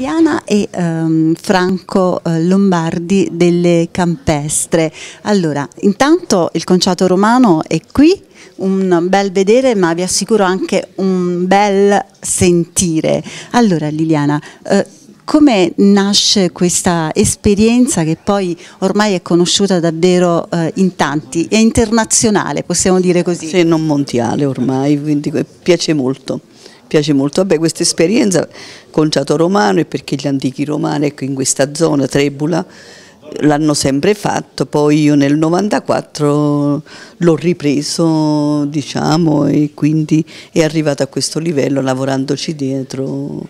Italiana e um, Franco eh, Lombardi delle Campestre. Allora, intanto il conciato romano è qui, un bel vedere ma vi assicuro anche un bel sentire. Allora Liliana, eh, come nasce questa esperienza che poi ormai è conosciuta davvero eh, in tanti, è internazionale possiamo dire così? Sì, non mondiale ormai, quindi piace molto piace molto. Vabbè, questa esperienza conciato romano e perché gli antichi romani, ecco, in questa zona, Trebula, l'hanno sempre fatto, poi io nel 94 l'ho ripreso, diciamo, e quindi è arrivato a questo livello lavorandoci dietro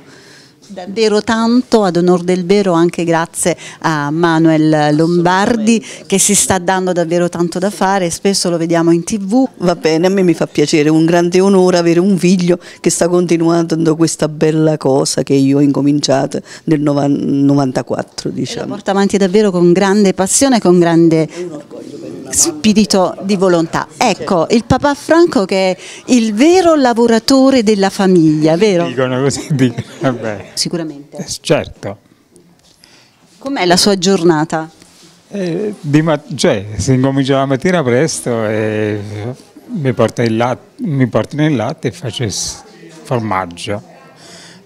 davvero tanto ad onor del vero anche grazie a Manuel Lombardi che si sta dando davvero tanto da fare spesso lo vediamo in tv va bene a me mi fa piacere un grande onore avere un figlio che sta continuando questa bella cosa che io ho incominciato nel 94 diciamo. e la porta avanti davvero con grande passione con grande spirito di volontà. Ecco, il papà Franco che è il vero lavoratore della famiglia, vero? Dicono così, dicono, Sicuramente. Eh, certo. Com'è la sua giornata? Eh, cioè, si incomincia la mattina presto e mi porta il latte, mi portano il latte e faccio il formaggio.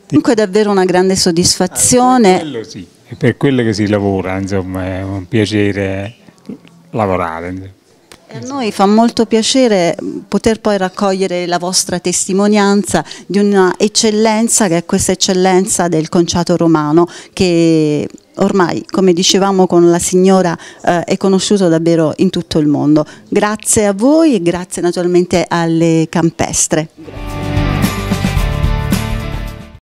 Comunque è davvero una grande soddisfazione. Ah, per quello sì, è per quello che si lavora, insomma, è un piacere lavorare. A noi fa molto piacere poter poi raccogliere la vostra testimonianza di una eccellenza che è questa eccellenza del conciato romano che ormai, come dicevamo con la signora, eh, è conosciuto davvero in tutto il mondo. Grazie a voi e grazie naturalmente alle campestre.